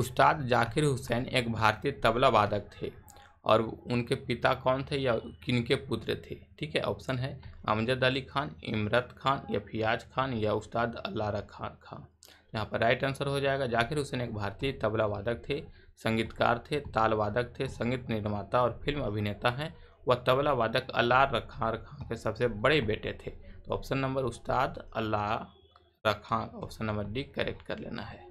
उस्ताद जाकिर हुसैन एक भारतीय तबला वादक थे और उनके पिता कौन थे या किनके पुत्र थे ठीक है ऑप्शन है अमजद अली खान इमरत खान या फियाज खान या उस्ताद अल्लारा खान खान यहाँ पर राइट आंसर हो जाएगा जाकिर हुसैन एक भारतीय तबला वादक थे संगीतकार थे ताल वादक थे संगीत निर्माता और फिल्म अभिनेता हैं वह तबला वादक अल्लाह रखान रखा के सबसे बड़े बेटे थे तो ऑप्शन नंबर उस्ताद अल्लाह रखा ऑप्शन नंबर डी करेक्ट कर लेना है